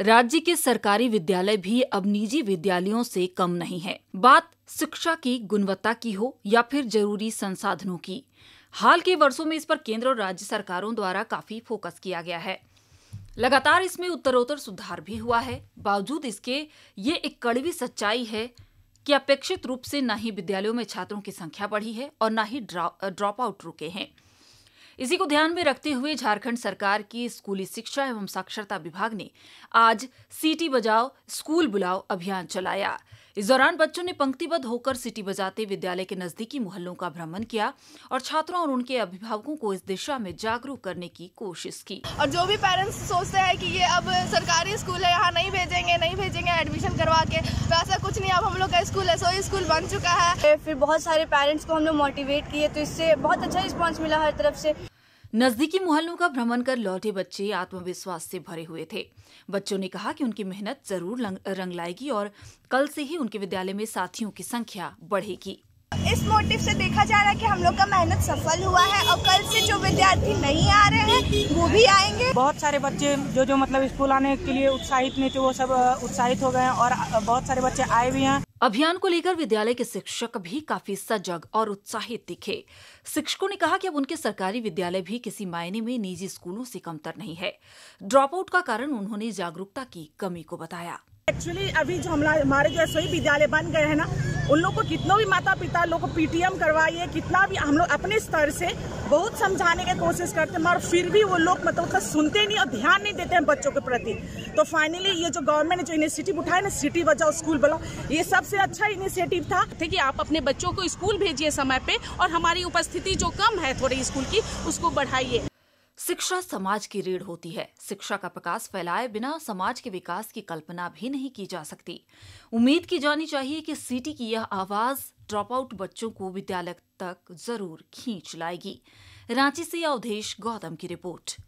राज्य के सरकारी विद्यालय भी अब निजी विद्यालयों से कम नहीं है बात शिक्षा की गुणवत्ता की हो या फिर जरूरी संसाधनों की हाल के वर्षों में इस पर केंद्र और राज्य सरकारों द्वारा काफी फोकस किया गया है लगातार इसमें उत्तरोत्तर सुधार भी हुआ है बावजूद इसके ये एक कड़वी सच्चाई है कि अपेक्षित रूप से न ही विद्यालयों में छात्रों की संख्या बढ़ी है और न ही ड्रॉप आउट रुके हैं इसी को ध्यान में रखते हुए झारखंड सरकार की स्कूली शिक्षा एवं साक्षरता विभाग ने आज सीटी बजाओ स्कूल बुलाओ अभियान चलाया इस दौरान बच्चों ने पंक्तिबद्ध होकर सिटी बजाते विद्यालय के नजदीकी मोहल्लों का भ्रमण किया और छात्रों और उनके अभिभावकों को इस दिशा में जागरूक करने की कोशिश की और जो भी पेरेंट्स सोचते हैं कि ये अब सरकारी स्कूल है यहाँ नहीं भेजेंगे नहीं भेजेंगे एडमिशन करवा के तो ऐसा कुछ नहीं अब हम लोग का स्कूल है सो स्कूल बन चुका है फिर बहुत सारे पेरेंट्स को हम लोग मोटिवेट किए तो इससे बहुत अच्छा रिस्पॉन्स मिला हर तरफ से नजदीकी मोहल्लों का भ्रमण कर लौटे बच्चे आत्मविश्वास से भरे हुए थे बच्चों ने कहा कि उनकी मेहनत जरूर रंग लाएगी और कल से ही उनके विद्यालय में साथियों की संख्या बढ़ेगी इस मोटिव से देखा जा रहा है कि हम लोग का मेहनत सफल हुआ है और कल से जो विद्यार्थी नहीं आ रहे हैं वो भी आएंगे बहुत सारे बच्चे जो जो मतलब स्कूल आने के लिए उत्साहित नहीं थे वो सब उत्साहित हो गए हैं और बहुत सारे बच्चे आए भी हैं अभियान को लेकर विद्यालय के शिक्षक भी काफी सजग और उत्साहित दिखे शिक्षकों ने कहा कि अब उनके सरकारी विद्यालय भी किसी मायने में निजी स्कूलों से कमतर नहीं है ड्रॉप आउट का कारण उन्होंने जागरूकता की कमी को बताया एक्चुअली अभी जो हमारे जो रसोई विद्यालय बन गए हैं ना उन लोग को कितनों भी माता पिता लोग को पीटीएम करवाइए कितना भी हम लोग अपने स्तर से बहुत समझाने की कोशिश करते हैं मगर फिर भी वो लोग मतलब उतना सुनते नहीं और ध्यान नहीं देते हैं बच्चों के प्रति तो फाइनली ये जो गवर्नमेंट ने जो इनिशिएटिव उठाया ना सिटी बचाओ स्कूल बचाओ ये सबसे अच्छा इनिशिएटिव था कि आप अपने बच्चों को स्कूल भेजिए समय पे और हमारी उपस्थिति जो कम है थोड़ी स्कूल की उसको बढ़ाइए शिक्षा समाज की रीढ़ होती है शिक्षा का प्रकाश फैलाए बिना समाज के विकास की कल्पना भी नहीं की जा सकती उम्मीद की जानी चाहिए कि सिटी की यह आवाज ड्रॉप आउट बच्चों को विद्यालय तक जरूर खींच लाएगी रांची से अवधेश गौतम की रिपोर्ट